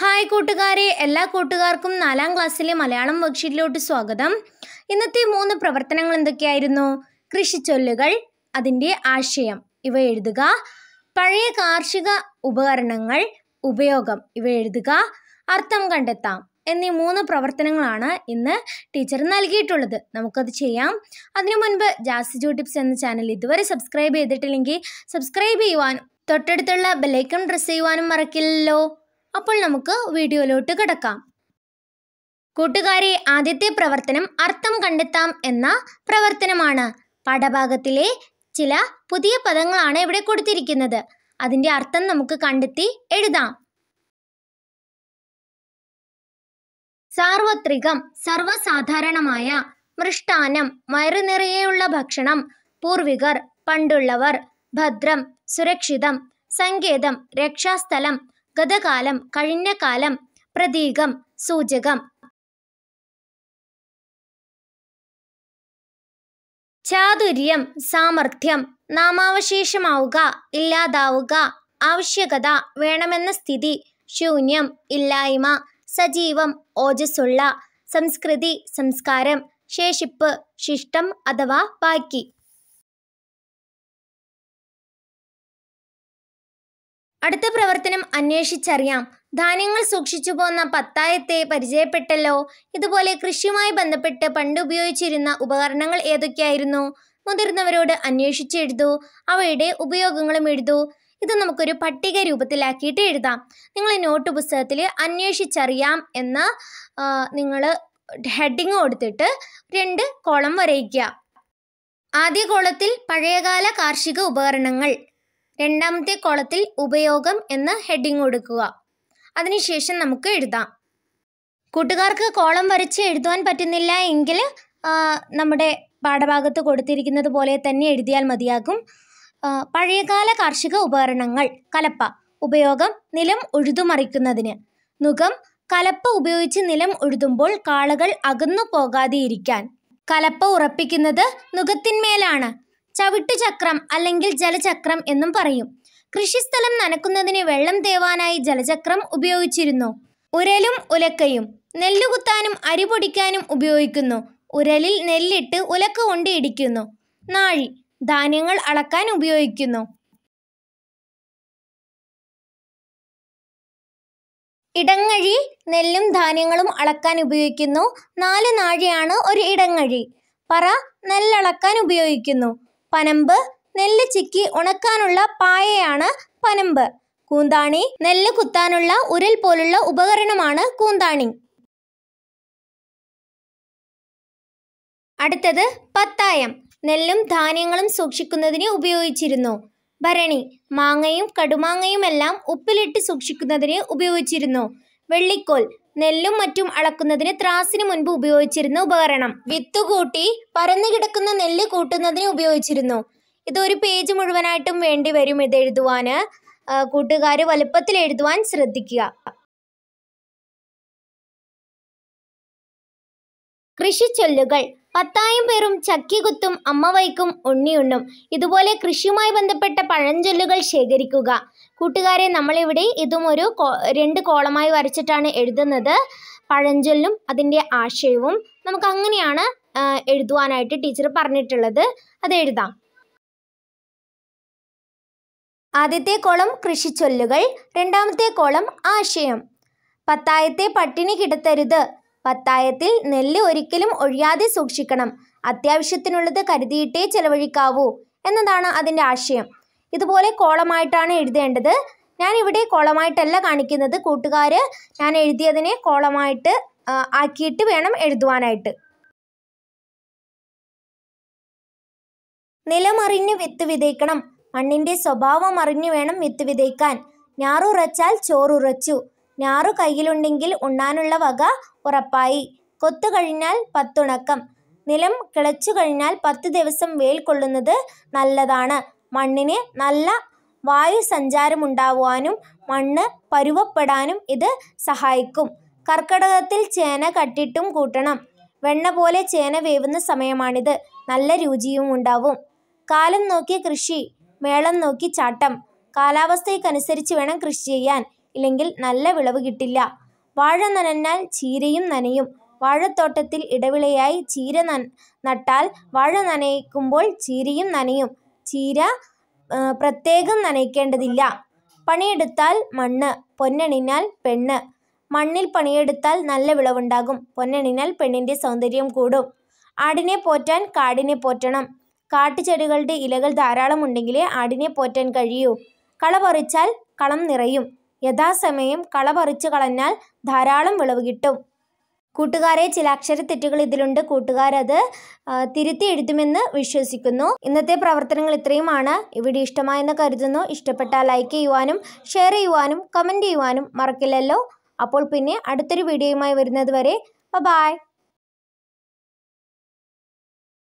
hi കൂട്ടുകാരെ എല്ലാ കൂട്ടുകാർക്കും നാലാം ക്ലാസ്സിലെ മലയാളം വർക്ക്ഷീറ്റിലോട്ട് സ്വാഗതം ഇന്നത്തെ മൂന്ന് പ്രവർത്തനങ്ങൾ എന്തൊക്കെയായിരുന്നു കൃഷിച്ചൊല്ലുകൾ അതിൻ്റെ ആശയം ഇവ എഴുതുക പഴയ കാർഷിക ഉപകരണങ്ങൾ ഉപയോഗം ഇവ എഴുതുക അർത്ഥം കണ്ടെത്താം എന്നീ മൂന്ന് പ്രവർത്തനങ്ങളാണ് ഇന്ന് ടീച്ചർ നൽകിയിട്ടുള്ളത് നമുക്കത് ചെയ്യാം അതിനു മുൻപ് ജാസി ജോ ടിപ്സ് എന്ന ചാനൽ ഇതുവരെ സബ്സ്ക്രൈബ് ചെയ്തിട്ടില്ലെങ്കിൽ സബ്സ്ക്രൈബ് ചെയ്യുവാനും തൊട്ടടുത്തുള്ള ബെലൈക്കൺ പ്രസ് ചെയ്യുവാനും മറക്കില്ലല്ലോ അപ്പോൾ നമുക്ക് വീഡിയോയിലോട്ട് കിടക്കാം കൂട്ടുകാരെ ആദ്യത്തെ പ്രവർത്തനം അർത്ഥം കണ്ടെത്താം എന്ന പ്രവർത്തനമാണ് പാഠഭാഗത്തിലെ ചില പുതിയ പദങ്ങളാണ് ഇവിടെ കൊടുത്തിരിക്കുന്നത് അതിൻ്റെ അർത്ഥം നമുക്ക് കണ്ടെത്തി എഴുതാം സാർവത്രികം സർവസാധാരണമായ മൃഷ്ടാനം നിറയെയുള്ള ഭക്ഷണം പൂർവികർ പണ്ടുള്ളവർ ഭദ്രം സുരക്ഷിതം സങ്കേതം രക്ഷാസ്ഥലം ഗതകാലം കഴിഞ്ഞ കാലം പ്രതീകം സൂചകം ചാതുര്യം സാമർഥ്യം നാമാവശേഷമാവുക ഇല്ലാതാവുക ആവശ്യകത വേണമെന്ന സ്ഥിതി ശൂന്യം ഇല്ലായ്മ സജീവം ഓജസ്സുള്ള സംസ്കൃതി സംസ്കാരം ശേഷിപ്പ് ശിഷ്ടം അഥവാ ബാക്കി അടുത്ത പ്രവർത്തനം അന്വേഷിച്ചറിയാം ധാന്യങ്ങൾ സൂക്ഷിച്ചു പോന്ന പത്തായത്തെ പരിചയപ്പെട്ടല്ലോ ഇതുപോലെ കൃഷിയുമായി ബന്ധപ്പെട്ട് പണ്ട് ഉപയോഗിച്ചിരുന്ന ഉപകരണങ്ങൾ ഏതൊക്കെയായിരുന്നു മുതിർന്നവരോട് അന്വേഷിച്ചെഴുതു അവയുടെ ഉപയോഗങ്ങളും എഴുതു ഇത് നമുക്കൊരു പട്ടിക രൂപത്തിലാക്കിയിട്ട് എഴുതാം നിങ്ങൾ നോട്ട് പുസ്തകത്തിൽ അന്വേഷിച്ചറിയാം എന്ന നിങ്ങൾ ഹെഡിങ് കൊടുത്തിട്ട് രണ്ട് കോളം വരയ്ക്കുക ആദ്യ കോളത്തിൽ പഴയകാല കാർഷിക ഉപകരണങ്ങൾ രണ്ടാമത്തെ കോളത്തിൽ ഉപയോഗം എന്ന ഹെഡിങ് കൊടുക്കുക അതിനുശേഷം നമുക്ക് എഴുതാം കൂട്ടുകാർക്ക് കോളം വരച്ച് എഴുതുവാൻ പറ്റുന്നില്ല എങ്കിൽ നമ്മുടെ പാഠഭാഗത്ത് കൊടുത്തിരിക്കുന്നത് പോലെ തന്നെ എഴുതിയാൽ മതിയാകും പഴയകാല കാർഷിക ഉപകരണങ്ങൾ കലപ്പ ഉപയോഗം നിലം ഉഴുതുമറിക്കുന്നതിന് നുകം കലപ്പ ഉപയോഗിച്ച് നിലം ഉഴുതുമ്പോൾ കാളകൾ അകന്നു പോകാതെ ഇരിക്കാൻ കലപ്പ ഉറപ്പിക്കുന്നത് നുകത്തിന്മേലാണ് ചവിട്ടുചക്രം അല്ലെങ്കിൽ ജലചക്രം എന്നും പറയും കൃഷിസ്ഥലം നനക്കുന്നതിന് വെള്ളം തേവാനായി ജലചക്രം ഉപയോഗിച്ചിരുന്നു ഉരലും ഉലക്കയും നെല്ലുകുത്താനും അരി പൊടിക്കാനും ഉപയോഗിക്കുന്നു ഉരലിൽ നെല്ലിട്ട് ഉലക്ക കൊണ്ട് ഇടിക്കുന്നു നാഴി ധാന്യങ്ങൾ അളക്കാൻ ഉപയോഗിക്കുന്നു ഇടങ്ങഴി നെല്ലും ധാന്യങ്ങളും അളക്കാൻ ഉപയോഗിക്കുന്നു നാല് നാഴിയാണ് ഒരു ഇടങ്ങഴി പറ നെല്ലളക്കാൻ ഉപയോഗിക്കുന്നു പനമ്പ് നെല്ല് ചിക്കി ഉണക്കാനുള്ള പായയാണ് പനമ്പ് കൂന്താണി നെല്ല് കുത്താനുള്ള ഉരൽ പോലുള്ള ഉപകരണമാണ് കൂന്താണി അടുത്തത് പത്തായം നെല്ലും ധാന്യങ്ങളും സൂക്ഷിക്കുന്നതിന് ഉപയോഗിച്ചിരുന്നു ഭരണി മാങ്ങയും കടുമാങ്ങയുമെല്ലാം ഉപ്പിലിട്ട് സൂക്ഷിക്കുന്നതിന് ഉപയോഗിച്ചിരുന്നു വെള്ളിക്കോൽ നെല്ലും മറ്റും അളക്കുന്നതിന് ത്രാസിന് മുൻപ് ഉപയോഗിച്ചിരുന്ന ഉപകരണം വിത്തുകൂട്ടി കൂട്ടി പരന്നു കിടക്കുന്ന നെല്ല് കൂട്ടുന്നതിന് ഉപയോഗിച്ചിരുന്നു ഇത് ഒരു പേജ് മുഴുവനായിട്ടും വേണ്ടി വരും ഇത് എഴുതുവാൻ കൂട്ടുകാർ വലുപ്പത്തിൽ എഴുതുവാൻ ശ്രദ്ധിക്കുക കൃഷിച്ചൊല്ലുകൾ പത്തായം പേരും ചക്കികുത്തും അമ്മവൈക്കും ഉണ്ണിയുണ്ണും ഇതുപോലെ കൃഷിയുമായി ബന്ധപ്പെട്ട പഴഞ്ചൊല്ലുകൾ ശേഖരിക്കുക കൂട്ടുകാരെ നമ്മളിവിടെ ഇതും ഒരു രണ്ട് കോളമായി വരച്ചിട്ടാണ് എഴുതുന്നത് പഴഞ്ചൊല്ലും അതിൻ്റെ ആശയവും നമുക്ക് അങ്ങനെയാണ് എഴുതുവാനായിട്ട് ടീച്ചർ പറഞ്ഞിട്ടുള്ളത് അത് എഴുതാം ആദ്യത്തെ കോളം കൃഷിച്ചൊല്ലുകൾ രണ്ടാമത്തെ കോളം ആശയം പത്തായത്തെ പട്ടിണി കിടത്തരുത് പത്തായത്തിൽ നെല്ല് ഒരിക്കലും ഒഴിയാതെ സൂക്ഷിക്കണം അത്യാവശ്യത്തിനുള്ളത് കരുതിയിട്ടേ ചെലവഴിക്കാവൂ എന്നതാണ് അതിൻ്റെ ആശയം ഇതുപോലെ കോളമായിട്ടാണ് എഴുതേണ്ടത് ഞാൻ ഇവിടെ കോളമായിട്ടല്ല കാണിക്കുന്നത് കൂട്ടുകാർ ഞാൻ എഴുതിയതിനെ കോളമായിട്ട് ആക്കിയിട്ട് വേണം എഴുതുവാനായിട്ട് നിലമറിഞ്ഞ് വിത്ത് വിതയ്ക്കണം മണ്ണിൻ്റെ സ്വഭാവം അറിഞ്ഞു വേണം വിത്ത് വിതയ്ക്കാൻ ഞാറുറച്ചാൽ ചോറുറച്ചു ഞാറു കയ്യിലുണ്ടെങ്കിൽ ഉണ്ണാനുള്ള വക ഉറപ്പായി കൊത്തു കഴിഞ്ഞാൽ പത്തുണക്കം നിലം കിളച്ചു കഴിഞ്ഞാൽ പത്ത് ദിവസം വെയിൽ കൊള്ളുന്നത് നല്ലതാണ് മണ്ണിന് നല്ല വായു സഞ്ചാരമുണ്ടാവാനും മണ്ണ് പരുവപ്പെടാനും ഇത് സഹായിക്കും കർക്കിടകത്തിൽ ചേന കട്ടിട്ടും കൂട്ടണം വെണ്ണ പോലെ ചേന വേവുന്ന സമയമാണിത് നല്ല രുചിയും ഉണ്ടാവും കാലം നോക്കി കൃഷി മേളം നോക്കി ചാട്ടം കാലാവസ്ഥയ്ക്കനുസരിച്ച് വേണം കൃഷി ചെയ്യാൻ ഇല്ലെങ്കിൽ നല്ല വിളവ് കിട്ടില്ല വാഴ നനഞ്ഞാൽ ചീരയും നനയും വാഴത്തോട്ടത്തിൽ ഇടവിളയായി ചീര നട്ടാൽ വാഴ നനയ്ക്കുമ്പോൾ ചീരയും നനയും ചീര പ്രത്യേകം നനയ്ക്കേണ്ടതില്ല പണിയെടുത്താൽ മണ്ണ് പൊന്നണിഞ്ഞാൽ പെണ്ണ് മണ്ണിൽ പണിയെടുത്താൽ നല്ല വിളവുണ്ടാകും പൊന്നണിഞ്ഞാൽ പെണ്ണിൻ്റെ സൗന്ദര്യം കൂടും ആടിനെ പോറ്റാൻ കാടിനെ പോറ്റണം കാട്ടുചെടികളുടെ ഇലകൾ ധാരാളം ഉണ്ടെങ്കിലേ ആടിനെ പോറ്റാൻ കഴിയൂ കള പറിച്ചാൽ കളം നിറയും യഥാസമയം കള പറിച്ചു കളഞ്ഞാൽ ധാരാളം വിളവ് കിട്ടും കൂട്ടുകാരെ ചില അക്ഷരത്തെറ്റുകൾ ഇതിലുണ്ട് കൂട്ടുകാരത് തിരുത്തി എഴുതുമെന്ന് വിശ്വസിക്കുന്നു ഇന്നത്തെ പ്രവർത്തനങ്ങൾ ഇത്രയുമാണ് ഇവിടെ വീഡിയോ ഇഷ്ടമായെന്ന് കരുതുന്നു ഇഷ്ടപ്പെട്ടാൽ ലൈക്ക് ചെയ്യുവാനും ഷെയർ ചെയ്യുവാനും കമൻറ്റ് ചെയ്യുവാനും മറക്കില്ലല്ലോ അപ്പോൾ പിന്നെ അടുത്തൊരു വീഡിയോയുമായി വരുന്നത് വരെ ബൈ